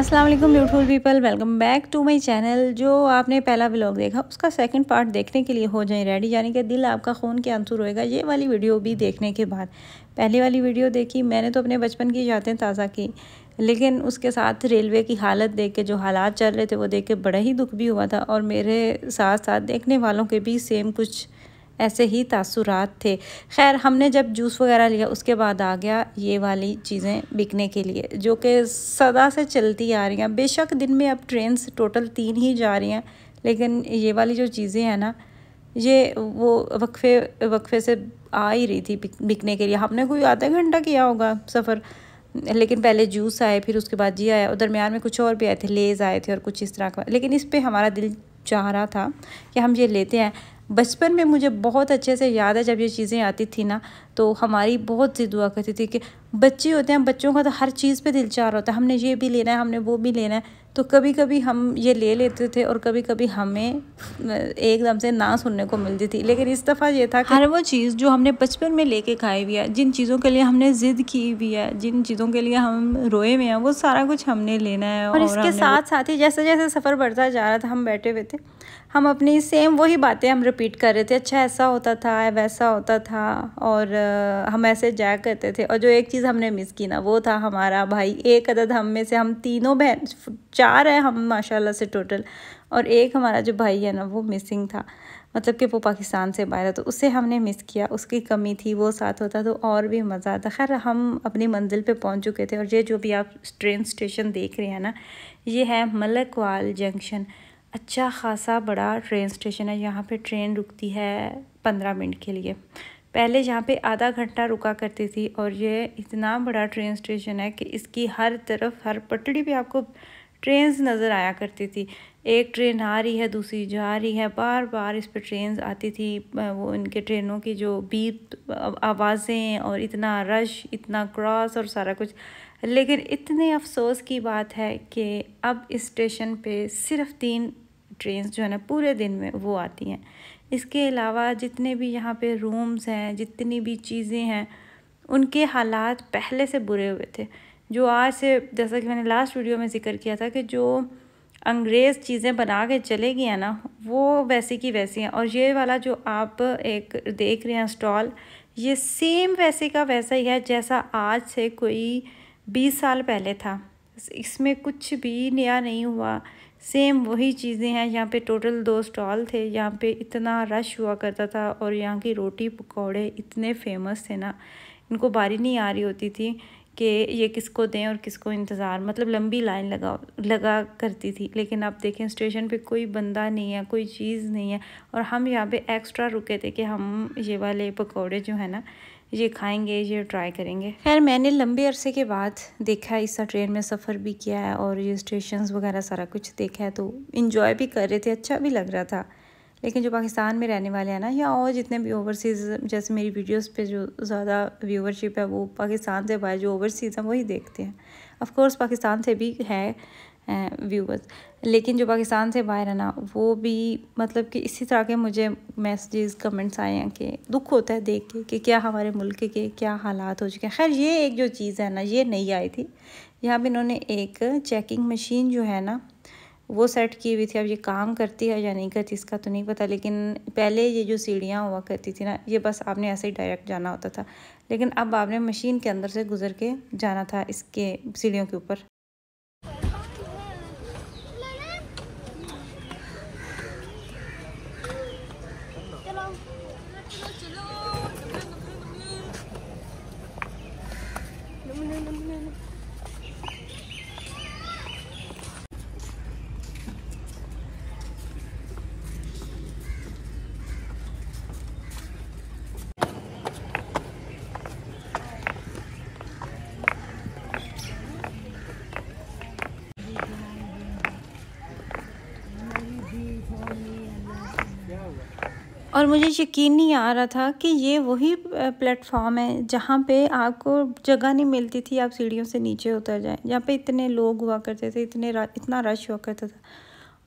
अस्सलाम वालेकुम beautiful people welcome back to my channel जो आपने पहला व्लॉग देखा उसका सेकंड पार्ट देखने के लिए हो जाए रेडी यानी कि दिल आपका खून के आंसू रोएगा ये वाली वीडियो भी देखने के बाद पहली वाली वीडियो देखी मैंने तो अपने बचपन की यादें ताज़ा की लेकिन उसके साथ रेलवे की हालत देख के जो हालात चल रहे थे वो देख के बड़ा ही दुख भी हुआ था और मेरे साथ साथ देखने वालों के भी सेम कुछ ऐसे ही तासुरात थे खैर हमने जब जूस वगैरह लिया उसके बाद आ गया ये वाली चीज़ें बिकने के लिए जो कि सदा से चलती आ रही हैं बेशक दिन में अब ट्रेन टोटल तीन ही जा रही हैं लेकिन ये वाली जो चीज़ें हैं ना ये वो वक्फे वक्फे से आ ही रही थी बिकने के लिए हमने कोई आधा घंटा किया होगा सफ़र लेकिन पहले जूस आए फिर उसके बाद जी आया और दरमियान में कुछ और भी आए थे लेज़ आए थे और कुछ इस तरह का लेकिन इस पर हमारा दिल चाह रहा था कि हम ये लेते हैं बचपन में मुझे बहुत अच्छे से याद है जब ये चीज़ें आती थी ना तो हमारी बहुत सी दुआ करती थी कि बच्चे होते हैं बच्चों का तो हर चीज़ पे दिल होता है हमने ये भी लेना है हमने वो भी लेना है तो कभी कभी हम ये ले लेते थे और कभी कभी हमें एकदम से ना सुनने को मिलती थी लेकिन इस दफ़ा ये था कि हर वो चीज़ जो हमने बचपन में लेके खाई हुई है जिन चीज़ों के लिए हमने ज़िद की हुई है जिन चीज़ों के लिए हम रोए हुए हैं वो सारा कुछ हमने लेना है और, और इसके साथ साथ ही जैसे जैसे सफ़र बढ़ता जा रहा था हम बैठे हुए थे हम अपनी सेम वही बातें हम रिपीट कर रहे थे अच्छा ऐसा होता था वैसा होता था और हम ऐसे जाया करते थे और जो एक चीज़ हमने मिस की ना वो था हमारा भाई एक अदद हम में से हम तीनों बहन चार हैं हम माशाल्लाह से टोटल और एक हमारा जो भाई है ना वो मिसिंग था मतलब कि वो पाकिस्तान से बाहर है तो उससे हमने मिस किया उसकी कमी थी वो साथ होता तो और भी मज़ा आता खैर हम अपनी मंजिल पे पहुंच चुके थे और ये जो भी आप ट्रेन स्टेशन देख रहे हैं ना ये है मलकवाल जंक्शन अच्छा खासा बड़ा ट्रेन स्टेशन है यहाँ पे ट्रेन रुकती है पंद्रह मिनट के लिए पहले यहाँ पे आधा घंटा रुका करती थी और ये इतना बड़ा ट्रेन स्टेशन है कि इसकी हर तरफ हर पटड़ी पे आपको ट्रेन नज़र आया करती थी एक ट्रेन आ रही है दूसरी जा रही है बार बार इस पर ट्रेन आती थी वो इनके ट्रेनों की जो बीप आवाज़ें और इतना रश इतना क्रॉस और सारा कुछ लेकिन इतने अफसोस की बात है कि अब इस स्टेशन पे सिर्फ तीन ट्रेन जो है ना पूरे दिन में वो आती हैं इसके अलावा जितने भी यहाँ पे रूम्स हैं जितनी भी चीज़ें हैं उनके हालात पहले से बुरे हुए थे जो आज से जैसा कि मैंने लास्ट वीडियो में ज़िक्र किया था कि जो अंग्रेज़ चीज़ें बना के चले गए हैं ना वो वैसी की वैसी हैं और ये वाला जो आप एक देख रहे हैं स्टॉल ये सेम वैसे का वैसा ही है जैसा आज से कोई बीस साल पहले था इसमें कुछ भी नया नहीं हुआ सेम वही चीज़ें हैं यहाँ पे टोटल दो स्टॉल थे यहाँ पे इतना रश हुआ करता था और यहाँ की रोटी पकौड़े इतने फेमस थे ना इनको बारी नहीं आ रही होती थी कि ये किसको दें और किसको इंतज़ार मतलब लंबी लाइन लगा लगा करती थी लेकिन आप देखें स्टेशन पे कोई बंदा नहीं है कोई चीज़ नहीं है और हम यहाँ पे एक्स्ट्रा रुके थे कि हम ये वाले पकौड़े जो है ना ये खाएंगे ये ट्राई करेंगे खैर मैंने लंबे अरसे के बाद देखा है इसका ट्रेन में सफ़र भी किया है और ये स्टेशन वगैरह सारा कुछ देखा है तो इन्जॉय भी कर रहे थे अच्छा भी लग रहा था लेकिन जो पाकिस्तान में रहने वाले हैं ना या और जितने भी ओवरसीज़ जैसे मेरी वीडियोस पे जो ज़्यादा व्यूवरशिप है वो पाकिस्तान से बाहर जो ओवरसीज़ हैं वही देखते हैं ऑफ़ कोर्स पाकिस्तान से भी है व्यूवर्स लेकिन जो पाकिस्तान से बाहर है ना वो भी मतलब कि इसी तरह के मुझे मैसेजेस कमेंट्स आए हैं कि दुख होता है देख के कि क्या हमारे मुल्क के क्या हालात हो चुके हैं खैर ये एक जो चीज़ है ना ये नहीं आई थी यहाँ पर इन्होंने एक चेकिंग मशीन जो है ना वो सेट की हुई थी अब ये काम करती है या नहीं करती इसका तो नहीं पता लेकिन पहले ये जो सीढ़ियाँ हुआ करती थी ना ये बस आपने ऐसे ही डायरेक्ट जाना होता था लेकिन अब आपने मशीन के अंदर से गुजर के जाना था इसके सीढ़ियों के ऊपर और मुझे यकीन नहीं आ रहा था कि ये वही प्लेटफॉर्म है जहाँ पे आपको जगह नहीं मिलती थी आप सीढ़ियों से नीचे उतर जाएं जहाँ पे इतने लोग हुआ करते थे इतने इतना रश हुआ करता था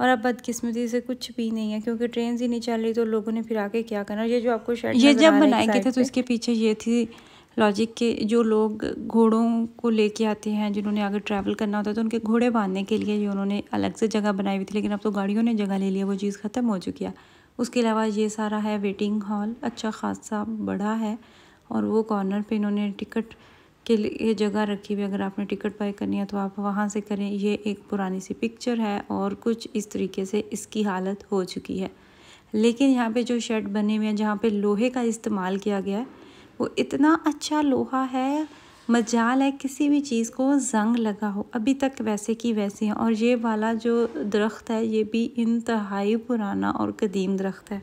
और अब बदकिस्मती से कुछ भी नहीं है क्योंकि ट्रेन ही नहीं चल रही तो लोगों ने फिर आके क्या करना ये जो आपको शर्ट ये जब बनाए गए थे तो इसके पीछे ये थी लॉजिक के जो लोग घोड़ों को लेके आते हैं जिन्होंने अगर ट्रैवल करना होता है तो उनके घोड़े बांधने के लिए जो उन्होंने अलग से जगह बनाई हुई थी लेकिन अब तो गाड़ियों ने जगह ले लिया वो चीज़ ख़त्म हो चुकी है उसके अलावा ये सारा है वेटिंग हॉल अच्छा खासा बड़ा है और वो कॉर्नर पे इन्होंने टिकट के लिए जगह रखी हुई अगर आपने टिकट बाई करनी है तो आप वहाँ से करें ये एक पुरानी सी पिक्चर है और कुछ इस तरीके से इसकी हालत हो चुकी है लेकिन यहाँ पे जो शेड बने हुए हैं जहाँ पे लोहे का इस्तेमाल किया गया है वो इतना अच्छा लोहा है मजाल है किसी भी चीज़ को जंग लगा हो अभी तक वैसे की वैसे हैं और ये वाला जो दरख्त है ये भी इंतहाई पुराना और कदीम दरख्त है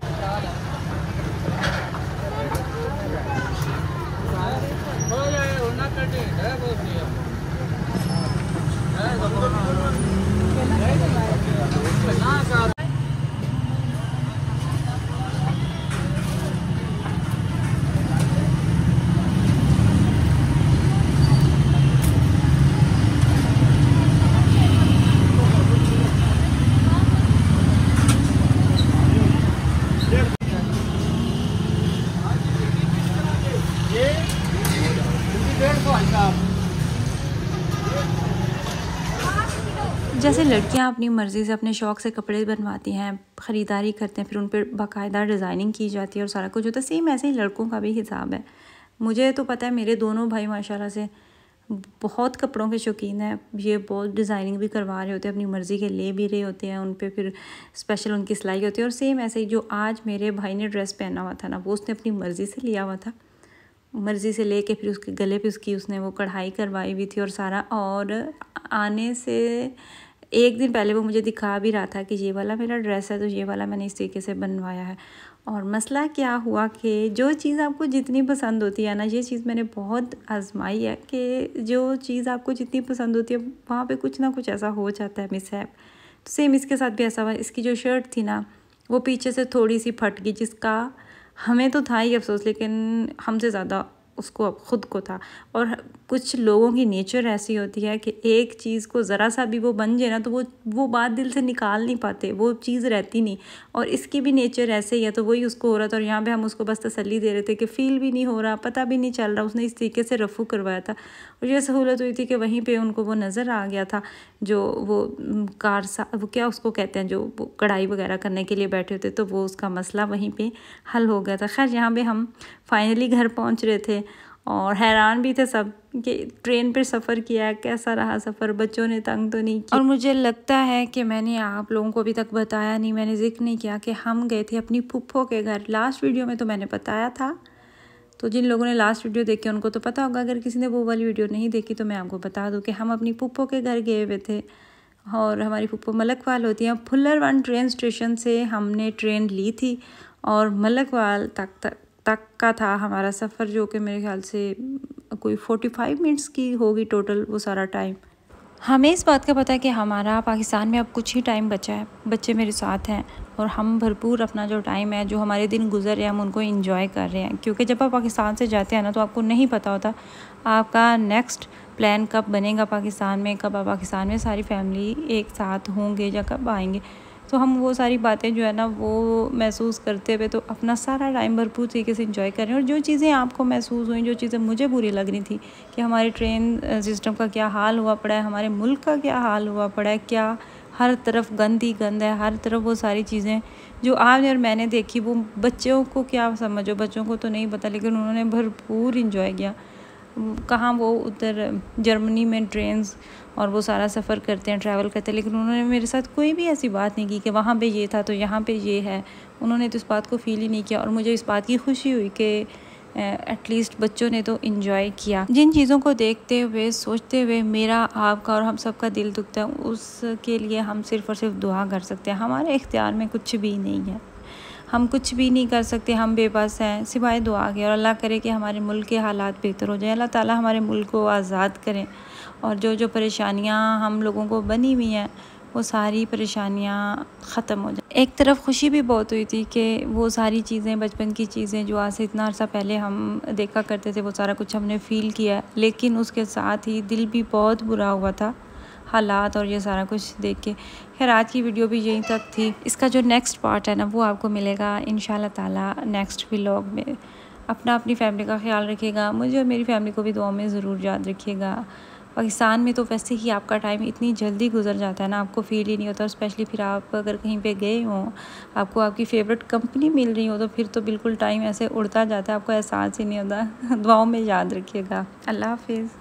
कैसे लड़कियां अपनी मर्ज़ी से अपने शौक से कपड़े बनवाती हैं ख़रीदारी करते हैं फिर उन पर बाकायदा डिज़ाइनिंग की जाती है और सारा कुछ होता है सेम ऐसे ही लड़कों का भी हिसाब है मुझे तो पता है मेरे दोनों भाई माशाल्लाह से बहुत कपड़ों के शौकीन हैं ये बहुत डिज़ाइनिंग भी करवा रहे होते हैं अपनी मर्ज़ी के ले भी रहे होते हैं उन पर फिर स्पेशल उनकी सिलाई होती है और सेम ऐसे ही जो आज मेरे भाई ने ड्रेस पहना हुआ था ना वो उसने अपनी मर्ज़ी से लिया हुआ था मर्ज़ी से ले कर फिर उसके गले पे उसकी उसने वो कढ़ाई करवाई हुई थी और सारा और आने से एक दिन पहले वो मुझे दिखा भी रहा था कि ये वाला मेरा ड्रेस है तो ये वाला मैंने इस तरीके से बनवाया है और मसला क्या हुआ कि जो चीज़ आपको जितनी पसंद होती है ना ये चीज़ मैंने बहुत आजमाई है कि जो चीज़ आपको जितनी पसंद होती है वहाँ पे कुछ ना कुछ ऐसा हो जाता है मिस है तो सेम इसके साथ भी ऐसा हुआ इसकी जो शर्ट थी ना वो पीछे से थोड़ी सी फट गई जिसका हमें तो था ही अफसोस लेकिन हमसे ज़्यादा उसको अब ख़ुद को था और कुछ लोगों की नेचर ऐसी होती है कि एक चीज़ को ज़रा सा भी वो बन जाए ना तो वो वो बात दिल से निकाल नहीं पाते वो चीज़ रहती नहीं और इसकी भी नेचर ऐसे ही है तो वही उसको हो रहा था और यहाँ पे हम उसको बस तसली दे रहे थे कि फ़ील भी नहीं हो रहा पता भी नहीं चल रहा उसने इस तरीके से रफू करवाया था और यह सहूलत हुई थी कि वहीं पर उनको वो नज़र आ गया था जो वो कार सा वो क्या उसको कहते हैं जो कढ़ाई वगैरह करने के लिए बैठे होते तो वो उसका मसला वहीं पर हल हो गया था खैर यहाँ पर हम फाइनली घर पहुँच रहे थे और हैरान भी थे सब कि ट्रेन पर सफ़र किया कैसा रहा सफ़र बच्चों ने तंग तो नहीं किया और मुझे लगता है कि मैंने आप लोगों को अभी तक बताया नहीं मैंने जिक्र नहीं किया कि हम गए थे अपनी पुप्पो के घर लास्ट वीडियो में तो मैंने बताया था तो जिन लोगों ने लास्ट वीडियो देखी उनको तो पता होगा अगर किसी ने वो वाली वीडियो नहीं देखी तो मैं आपको बता दूँ कि हम अपनी पुप्पो के घर गए हुए थे और हमारी पुप्पो मलकवाल होती हैं फुल्लर वन ट्रेन स्टेशन से हमने ट्रेन ली थी और मलकवाल तक तक तक का था हमारा सफ़र जो कि मेरे ख्याल से कोई फोर्टी फाइव मिनट्स की होगी टोटल वो सारा टाइम हमें इस बात का पता है कि हमारा पाकिस्तान में अब कुछ ही टाइम बचा है बच्चे मेरे साथ हैं और हम भरपूर अपना जो टाइम है जो हमारे दिन गुजर रहे हैं हम उनको इन्जॉय कर रहे हैं क्योंकि जब आप पाकिस्तान से जाते हैं ना तो आपको नहीं पता होता आपका नेक्स्ट प्लान कब बनेगा पाकिस्तान में कब आप पाकिस्तान में सारी फैमिली एक साथ होंगे या कब आएंगे तो हम वो सारी बातें जो है ना वो महसूस करते हुए तो अपना सारा टाइम भरपूर तरीके से इंजॉय करें और जो चीज़ें आपको महसूस हुई जो चीज़ें मुझे बुरी लग रही थी कि हमारे ट्रेन सिस्टम का क्या हाल हुआ पड़ा है हमारे मुल्क का क्या हाल हुआ पड़ा है क्या हर तरफ गंद ही गंद है हर तरफ वो सारी चीज़ें जो आपने और मैंने देखी वो बच्चों को क्या समझो बच्चों को तो नहीं पता लेकिन उन्होंने भरपूर इन्जॉय किया कहाँ वो उधर जर्मनी में ट्रेन्स और वो सारा सफ़र करते हैं ट्रैवल करते हैं लेकिन उन्होंने मेरे साथ कोई भी ऐसी बात नहीं की कि वहाँ पे ये था तो यहाँ पे ये है उन्होंने तो इस बात को फील ही नहीं किया और मुझे इस बात की खुशी हुई कि एटलीस्ट बच्चों ने तो इन्जॉय किया जिन चीज़ों को देखते हुए सोचते हुए मेरा आपका और हम सबका दिल दुखता है उसके लिए हम सिर्फ़ और सिर्फ दुआ कर सकते हैं हमारे इख्तियार में कुछ भी नहीं है हम कुछ भी नहीं कर सकते हम बेबस हैं सिवाय दुआ के और अल्लाह करे कि हमारे मुल्क के हालात बेहतर हो जाएँ अल्लाह ताला हमारे मुल्क को आज़ाद करें और जो जो परेशानियाँ हम लोगों को बनी हुई हैं वो सारी परेशानियाँ ख़त्म हो जाए एक तरफ खुशी भी बहुत हुई थी कि वो सारी चीज़ें बचपन की चीज़ें जो आज से इतना अर्सा पहले हम देखा करते थे वो सारा कुछ हमने फ़ील किया लेकिन उसके साथ ही दिल भी बहुत बुरा हुआ था हालात और ये सारा कुछ देख के खैर आज की वीडियो भी यहीं तक थी इसका जो नेक्स्ट पार्ट है ना वो आपको मिलेगा इन ताला नेक्स्ट व्लॉग में अपना अपनी फैमिली का ख्याल रखिएगा मुझे और मेरी फैमिली को भी दुआ में ज़रूर याद रखिएगा पाकिस्तान में तो वैसे ही आपका टाइम इतनी जल्दी गुजर जाता है ना आपको फील ही नहीं होता और स्पेशली फिर आप अगर कहीं पे गए हों आपको आपकी फेवरेट कंपनी मिल रही हो तो फिर तो बिल्कुल टाइम ऐसे उड़ता जाता है आपको एहसास ही नहीं होता दुआओं में याद रखिएगा अल्लाह हाफिज़